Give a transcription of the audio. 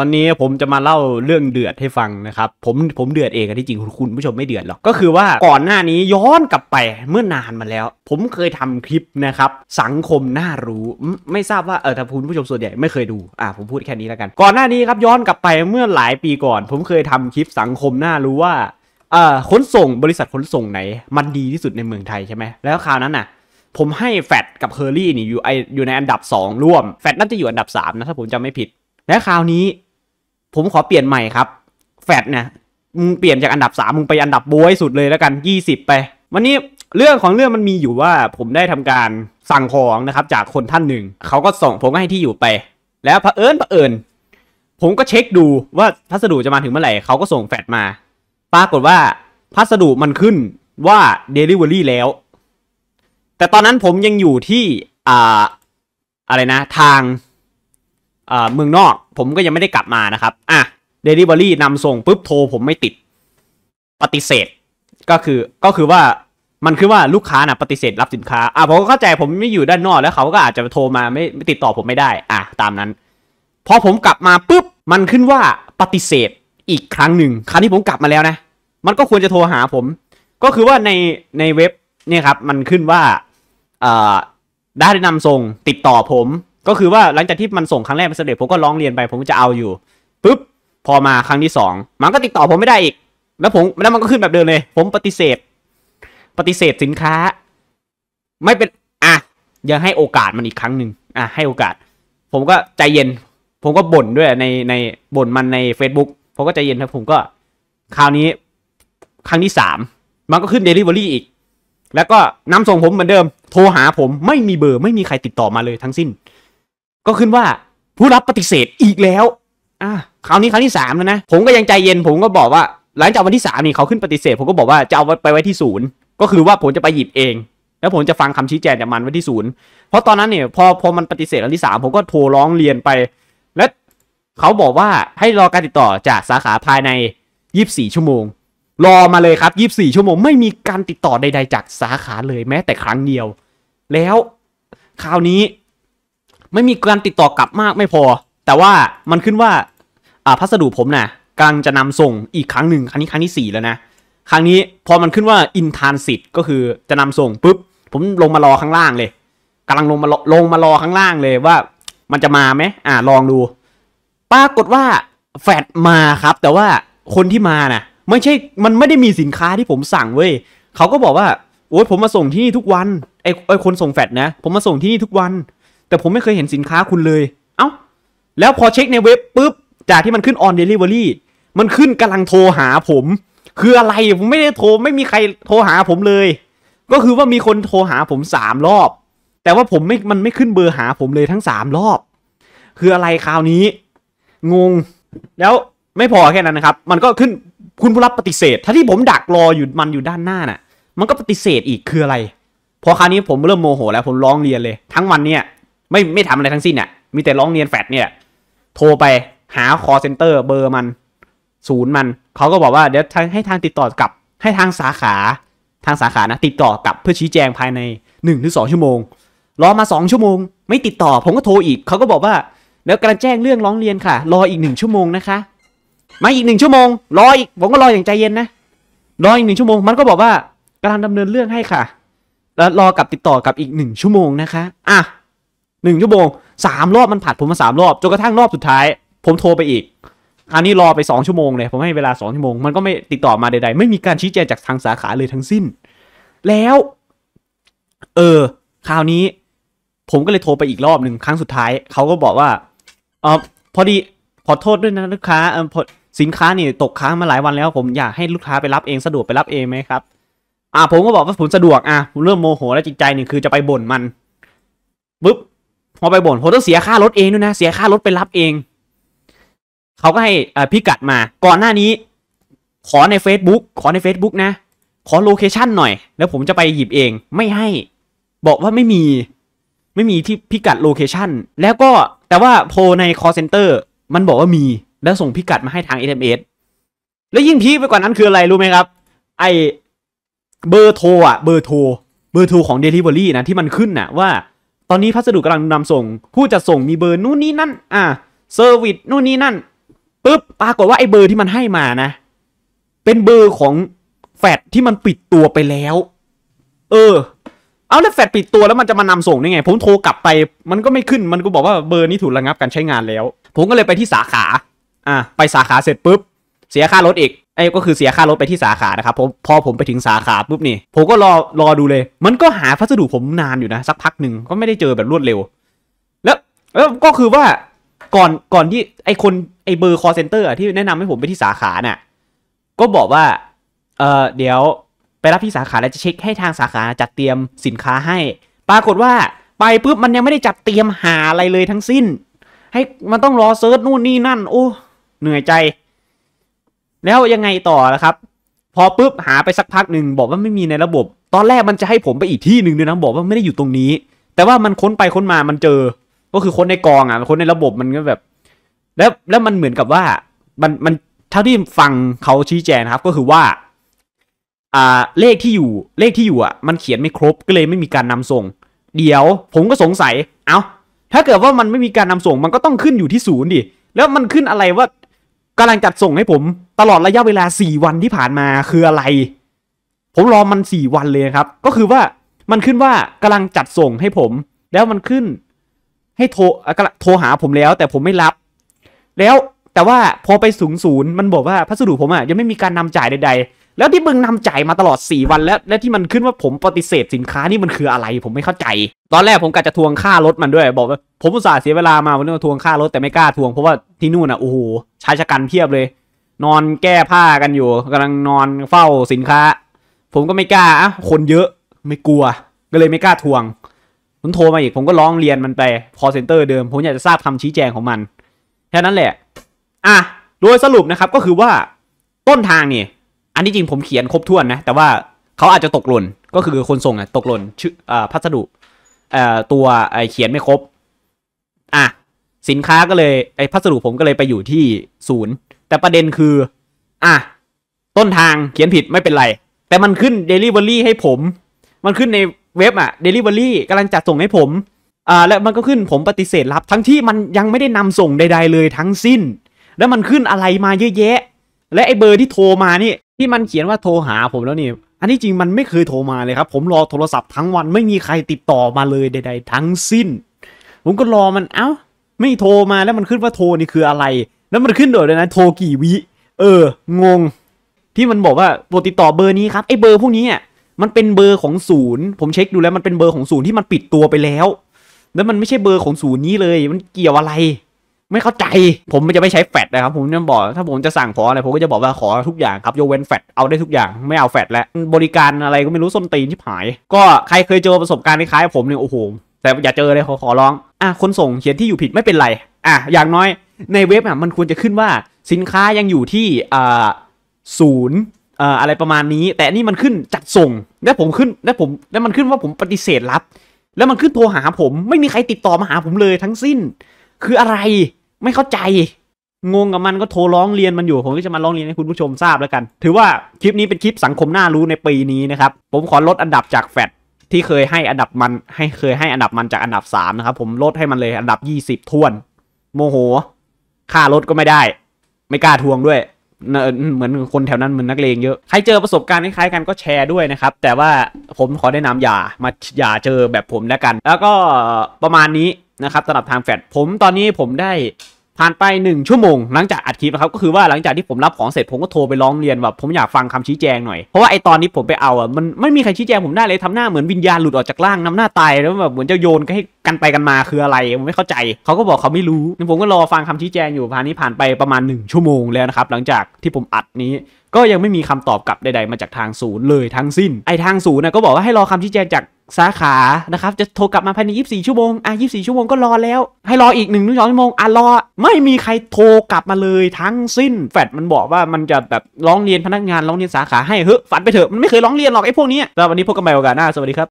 วันนี้ผมจะมาเล่าเรื่องเดือดให้ฟังนะครับผมผมเดือดเองอะที่จริงคุณผู้ชมไม่เดือดหรอกก็คือว่า ก่อนหน้านี้ย้อนกลับไปเมื่อนานมาแล้ว ผมเคยทำคลิปนะครับสังคมน่ารู้ไม่ทราบว่าเออถ้าคุณผู้ชมส่วนใหญ่ไม่เคยดูอ่าผมพูดแค่นี้แล้วกัน ก่อนหน้านี้ครับย้อนกลับไปเมื่อหลายปีก่อน ผมเคยทำคลิปสังคมน่ารู้ว่าอ่าขนส่งบริษัทขนส่งไหน มันดีที่สุดในเมืองไทยใช่ไหมแล้วคราวนั้นน่ะ ผมให้แฟดกับเฮอร์รี่นี่อยู่อยู่ในอันดับ 2 ร่วมแฟดน่าจะอยู่อันดับ3นะถ้าผมจำไม่ผิด และคราวนี้ผมขอเปลี่ยนใหม่ครับแฟดเนี่ยมึงเปลี่ยนจากอันดับสามมึงไปอันดับบวยสุดเลยแล้วกันยี่สิบไป วันนี้เรื่องของเรื่องมันมีอยู่ว่าผมได้ทำการสั่งของนะครับจากคนท่านหนึ่งเขาก็ส่งผมก็ให้ที่อยู่ไป แล้วเผอิญเผอิญ ผมก็เช็คดูว่าพัสดุจะมาถึงเมื่อไหร่เขาก็ส่งแฟดมา ปรากฏว่าพัสดุมันขึ้นว่า Delivery แล้ว แต่ตอนนั้นผมยังอยู่ที่อ่าอะไรนะทางเมืองนอกผมก็ยังไม่ได้กลับมานะครับอ่ะเดลิเวอรี่นำส่งปุ๊บโทรผมไม่ติด ปฏิเสธ ก็คือก็คือว่ามันคือว่าลูกค้านะปฏิเสธ รับสินค้าอ่ะผมก็เข้าใจผมไม่อยู่ด้านนอกแล้วเขาก็อาจจะโทรมาไม่ติดต่อผมไม่ได้ อ่ะตามนั้นพอผมกลับมาปุ๊บมันขึ้นว่าปฏิเสธอีกครั้งหนึ่งครั้งที่ผมกลับมาแล้วนะ มันก็ควรจะโทรหาผม ก็คือว่าในในเว็บเนี่ยครับ มันขึ้นว่าได้นำส่งติดต่อผมก็คือว่าหลังจากที่มันส่งครั้งแรกไปเสด็จผมก็ร้องเรียนไปผมจะเอาอยู่ปุ๊บพอมาครั้งที่สองมันก็ติดต่อผมไม่ได้อีก แล้วผมแล้วมันก็ขึ้นแบบเดิมเลย ผมปฏิเสธปฏิเสธสินค้า ไม่เป็นอ่ะยังให้โอกาสมันอีกครั้งหนึ่งอ่ะให้โอกาส ผมก็ใจเย็น ผมก็บ่นด้วยในในบ่นมันใน Facebook ผมก็ใจเย็นครับผมก็ คราวนี้ครั้งที่สามมันก็ขึ้น Delivery อีก แล้วก็นำส่งผมเหมือนเดิมโทรหาผมไม่มีเบอร์ไม่มีใครติดต่อมาเลยทั้งสิ้นก็ขึ้นว่าผู้รับปฏิเสธอีกแล้ว อ่ะคราวนี้ครั้งที่สามแล้วนะ ผมก็ยังใจเย็นผมก็บอกว่า หลังจากวันที่สามนี่เขาขึ้นปฏิเสธผมก็บอกว่าจะเอาไปไว้ที่ศูนย์ ก็คือว่าผมจะไปหยิบเอง แล้วผมจะฟังคำชี้แจงจากมันไว้ที่ศูนย์ เพราะตอนนั้นเนี่ยพอพอมันปฏิเสธครั้งที่สามผมก็โทรร้องเรียนไป และเขาบอกว่าให้รอการติดต่อจากสาขาภายใน24ชั่วโมง รอมาเลยครับ24ชั่วโมง ไม่มีการติดต่อใดๆจากสาขาเลยแม้ แต่ครั้งเดียว แล้วคราวนี้ไม่มีการติดต่อกลับมากไม่พอ แต่ว่ามันขึ้นว่า อ่า พัสดุผมนะ่ะกำลังจะนำส่งอีกครั้งหนึ่งครั้งนี้ครั้งที่ 4 แล้วนะ ครั้งนี้พอมันขึ้นว่าอินทานสิทธิ์ก็คือจะนำส่งปุ๊บ ผมลงมารอข้างล่างเลย กำลังลงมาลงมารอข้างล่างเลยว่า มันจะมาไหม อ่าลองดู ปรากฏว่า แฟดมาครับ แต่ว่าคนที่มานะ่ะไม่ใช่ มันไม่ได้มีสินค้าที่ผมสั่งเว้ยเขาก็บอกว่า โอ้ยผมมาส่งที่นี่ทุกวันไอ้ไอ้คนส่งแฟดนะ ผมมาส่งที่นี่ทุกวันแต่ผมไม่เคยเห็นสินค้าคุณเลย เอา้า แล้วพอเช็คในเว็บปุ๊บ จากที่มันขึ้น on delivery มันขึ้นกำลังโทรหาผม คืออะไร ผมไม่ได้โทร ไม่มีใครโทรหาผมเลย ก็คือว่ามีคนโทรหาผมสามรอบ แต่ว่าผมไม่ มันไม่ขึ้นเบอร์หาผมเลยทั้งสามรอบ คืออะไรคราวนี้ งง แล้วไม่พอแค่นั้นนะครับ มันก็ขึ้นคุณผู้รับปฏิเสธถ้าที่ผมดักรออยู่มันอยู่ด้านหน้าน่ะ มันก็ปฏิเสธอีก คืออะไร พอคราวนี้ผมเริ่มโมโหแล้ว ผมร้องเรียนเลย ทั้งวันเนี่ยไม่ไม่ทำอะไรทั้งสิ้นเนี่ยมีแต่ร้องเรียนแฟดเนี่ย โทรไปหาคอเซ็นเตอร์เบอร์มัน ศูนย์มัน เขาก็บอกว่าเดี๋ยวให้ทางติดต่อกลับให้ทางสาขา ทางสาขานะติดต่อกลับเพื่อชี้แจงภายใน1นถึงสชั่วโมง รอมา2ชั่วโมง ไม่ติดต่อผมก็โทรอีก เขาก็บอกว่าเดี๋ยวกระแจ้งเรื่องร้องเรียนค่ะ รออีกหนึ่งชั่วโมงนะคะ มาอีกหนึ่งชั่วโมงรออีกผมก็รออย่างใจเย็นนะ รออีกหนึ่งชั่วโมง มันก็บอกว่ากำลังดำเนินเรื่องให้ค่ะแล้วรอกับติดต่อกับอีกหนึ่งชั่วโมงนะคะ อ่ะ1ชั่วโมง3รอบมันผัดผมมา3รอบจนกระทั่งรอบสุดท้ายผมโทรไปอีกอันนี้รอไป2ชั่วโมงเลยผมให้เวลา2ชั่วโมงมันก็ไม่ติดต่อมาใดๆ ไม่มีการชี้แจงจากทางสาขาเลยทั้งสิ้น แล้ว เออคราวนี้ผมก็เลยโทรไปอีกรอบหนึ่งครั้งสุดท้ายเขาก็บอกว่าเออพอดี ขอโทษด้วยนะลูกค้าเออสินค้านี่ตกค้างมาหลายวันแล้ว ผมอยากให้ลูกค้าไปรับเองสะดวกไปรับเองไหมครับ อ่าผมก็บอกว่าผมสะดวกอ่ะผมเริ่มโมโหแล้วจิตใจนี่คือจะไปบ่นมันปุ๊บพอไปบ่นผมต้องเสียค่ารถเองด้วยนะ เสียค่ารถไปรับเอง เขาก็ให้พิกัดมา ก่อนหน้านี้ ขอใน Facebook ขอใน Facebook นะ ขอโลเคชันหน่อย แล้วผมจะไปหยิบเองไม่ให้บอกว่าไม่มี ไม่มีที่พิกัดโลเคชันแล้วก็แต่ว่าโพใน call center มันบอกว่ามี แล้วส่งพิกัดมาให้ทาง SMS แล้วยิ่งพีไปกว่านั้นคืออะไรรู้ไหมครับ ไอเบอร์โทรอ่ะเบอร์โทรเบอร์โทรของ Delivery นะที่มันขึ้นน่ะว่าตอนนี้พัสดุกำลังนำส่ง ผู้จะส่งมีเบอร์นู่นนี่นั่น อ่าเซอร์วิสนู่นนี่นั่นปุ๊บปรากฏว่าไอ้เบอร์ที่มันให้มานะ เป็นเบอร์ของ แฟดที่มันปิดตัวไปแล้ว เออ เอาแล้วแฟดปิดตัวแล้วมันจะมานำส่งได้ไง ผมโทรกลับไปมันก็ไม่ขึ้นมันก็บอกว่าเบอร์นี้ถูกระงับการใช้งานแล้ว ผมก็เลยไปที่สาขา อ่ะไปสาขาเสร็จปุ๊บ เสียค่ารถอีกไอ้ก็คือเสียค่ารถไปที่สาขานะครับผมพอผมไปถึงสาขาปุ๊บนี่ ผมก็รอรอดูเลย มันก็หาพัสดุผมนานอยู่นะสักพักหนึ่งก็ไม่ได้เจอแบบรวดเร็ว แล้วแล้วก็คือว่าก่อนก่อนที่ไอ้คนไอ้เบอร์คอเซนเตอร์ที่แนะนำให้ผมไปที่สาขาน่ะก็บอกว่าเออเดี๋ยวไปรับที่สาขาแล้วจะเช็คให้ทางสาขาจัดเตรียมสินค้าให้ ปรากฏว่าไปปุ๊บมันยังไม่ได้จัดเตรียมหาอะไรเลยทั้งสิ้น ให้มันต้องรอเซิร์ชนู่นนี่นั่นโอ้เหนื่อยใจแล้วยังไงต่อละครับ พอปุ๊บหาไปสักพักหนึ่งบอกว่าไม่มีในระบบ ตอนแรกมันจะให้ผมไปอีกที่หนึ่งด้วยนะ บอกว่าไม่ได้อยู่ตรงนี้ แต่ว่ามันค้นไปค้นมามันเจอ ก็คือค้นในกองอ่ะค้นในระบบมันก็แบบ แล้วแล้วมันเหมือนกับว่า มันมันเท่าที่ฟังเขาชี้แจงครับก็คือว่า อ่า เลขที่อยู่เลขที่อยู่อ่ะ มันเขียนไม่ครบก็เลยไม่มีการนำส่ง เดี๋ยว ผมก็สงสัย เอา้าถ้าเกิดว่ามันไม่มีการนำส่ง มันก็ต้องขึ้นอยู่ที่ศูนย์ดิแล้วมันขึ้นอะไรว่ากำลังจัดส่งให้ผม ตลอดระยะเวลา 4 วันที่ผ่านมาคืออะไร ผมรอมัน4วันเลยครับ ก็คือว่ามันขึ้นว่ากำลังจัดส่งให้ผม แล้วมันขึ้นให้โทรโทรหาผมแล้ว แต่ผมไม่รับ แล้วแต่ว่าพอไปสูงศูนย์มันบอกว่าพัสดุผมอ่ะยังไม่มีการนำจ่ายใด ๆ แล้วที่มึงนำจ่ายมาตลอด 4 วันแล้ว และที่มันขึ้นว่าผมปฏิเสธสินค้านี่มันคืออะไร ผมไม่เข้าใจ ตอนแรกผมกะจะทวงค่ารถมันด้วย บอกว่าผมอุตส่าห์เสียเวลามาวันนี้มาทวงค่ารถแต่ไม่กล้าทวง เพราะว่าที่นู่นอ่ะโอ้โหชายชะกันเพียบเลย นอนแก้ผ้ากันอยู่กำลังนอนเฝ้าสินค้า ผมก็ไม่กล้าอ่ะคนเยอะไม่กลัวก็เลยไม่กล้าทวงมันโทรมาอีก ผมก็ร้องเรียนมันไปคอเซ็นเตอร์เดิม ผมอยากจะทราบคำาชี้แจงของมันแค่นั้นแหละ อ่ะโดยสรุปนะครับก็คือว่าต้นทางนี่ อันที่จริงผมเขียนครบถ้วนนะ แต่ว่าเขาอาจจะตกหล่นก็คือคนส่งอ่ะ ตกหล่นชื่อพัสดุตัวเขียนไม่ครบอ่ะ สินค้าก็เลยไอ้พัสดุผมก็เลยไปอยู่ที่ศูนย์ แต่ประเด็นคืออ่ะต้นทางเขียนผิดไม่เป็นไร แต่มันขึ้นเดลิเวอรี่ให้ผม มันขึ้นในเว็บอ่ะลิเวอรี่กำลังจัดส่งให้ผมอ่าแล้วมันก็ขึ้นผมปฏิเสธรับทั้งที่มันยังไม่ได้นำส่งใดๆเลยทั้งสิ้น แล้วมันขึ้นอะไรมาเยอะแยะ และไอ้เบอร์ที่โทรมานี่ ที่มันเขียนว่าโทรหาผมแล้วนี่อันนี้จริงมันไม่เคยโทรมาเลยครับผมรอโทรศัพท์ทั้งวันไม่มีใครติดต่อมาเลยใดๆ ทั้งสิ้นผมก็รอมันเอา้าไม่โทรมาแล้วมันขึ้นว่าโทรนี่คืออะไรแล้วมันขึ้นโดยเลยนะโทรกี่วิ เออ งง ที่มันบอกว่าโปรติดต่อเบอร์นี้ครับไอ้เบอร์พวกนี้อ่ะมันเป็นเบอร์ของศูนย์ ผมเช็คดูแล้วมันเป็นเบอร์ของศูนย์ที่มันปิดตัวไปแล้ว แล้วมันไม่ใช่เบอร์ของศูนย์นี้เลย มันเกี่ยวอะไร ไม่เข้าใจ ผมจะไม่ใช้แฟดนะครับผมจะบอก ถ้าผมจะสั่งขออะไรผมก็จะบอกว่าขอทุกอย่างครับโยเว้นแฟดเอาได้ทุกอย่างไม่เอาแฟดแล้วบริการอะไรก็ไม่รู้ส้นตีนที่หาย ก็ใครเคยเจอประสบการณ์คล้ายๆผมเนี่ยโอ้โห แต่อย่าเจอเลยขอขอร้องอ่ะคนส่งเขียนที่อยู่ผิดไม่เป็นไรอ่ะอย่างน้อยในเว็บอ่ะมันควรจะขึ้นว่าสินค้ายังอยู่ที่อ่าศูนย์อ่าอะไรประมาณนี้ แต่นี่มันขึ้นจัดส่งแล้วผมขึ้นแล้วผมแล้วมันขึ้นว่าผมปฏิเสธรับ แล้วมันขึ้นโทรหาผมไม่มีใครติดต่อมาหาผมเลยทั้งสิ้น คืออะไรไม่เข้าใจงงกับมันก็โทรร้องเรียนมันอยู่ผมก็จะมาร้องเรียนให้คุณผู้ชมทราบแล้วกัน ถือว่าคลิปนี้เป็นคลิปสังคมน่ารู้ในปีนี้นะครับ ผมขอลดอันดับจากแฟดที่เคยให้อันดับมันให้เคยให้อันดับมันจากอันดับสามนะครับผมลดให้มันเลยอันดับยี่สิบทวนโมโห ค่ารถก็ไม่ได้ ไม่กล้าทวงด้วย เหมือนคนแถวนั้นเหมือนนักเลงเยอะใครเจอประสบการณ์คล้ายๆกันก็แชร์ด้วยนะครับ แต่ว่าผมขอได้นำอย่ามาอย่าเจอแบบผมแล้วกัน แล้วก็ประมาณนี้นะครับสำหรับทางแฟดผมตอนนี้ผมได้ผ่านไป1ชั่วโมงหลังจากอัดคลิปนะครับก็คือว่าหลังจากที่ผมรับของเสร็จผมก็โทรไปร้องเรียนแบบผมอยากฟังคำชี้แจงหน่อยเพราะว่าไอตอนนี้ผมไปเอาอ่ะมันไม่มีใครชี้แจงผมได้เลยทำหน้าเหมือนวิญญาณหลุดออกจากร่างนำหน้าตายแล้วแบบเหมือนจะโยนก็ให้กันไปกันมาคืออะไรผมไม่เข้าใจ เขาก็บอกเขาไม่รู้ผมก็รอฟังคำชี้แจงอยู่ผ่านนี้ผ่านไปประมาณ1ชั่วโมงแล้วนะครับหลังจากที่ผมอัดนี้ก็ยังไม่มีคำตอบกลับใด ๆ มาจากทางศูนย์เลยทั้งสิ้น ไอทางศูนย์นะก็บอกว่าให้รอคำชี้แจงจากสาขา นะครับ จะโทรกลับมาภายใน 24 ชั่วโมง อ่ะ 24 ชั่วโมงก็รอแล้ว ให้รออีกหนึ่งชั่วโมง อ่ะ รอ ไม่มีใครโทรกลับมาเลยทั้งสิ้น แฟดมันบอกว่ามันจะแบบ ร้องเรียนพนักงานร้องเรียนสาขา ให้ เฮ้ยฝันไปเถอะ มันไม่เคยร้องเรียนหรอกไอ้พวกนี้แล้ววันนี้พบกันใหม่โอกาสหน้าสวัสดีครับ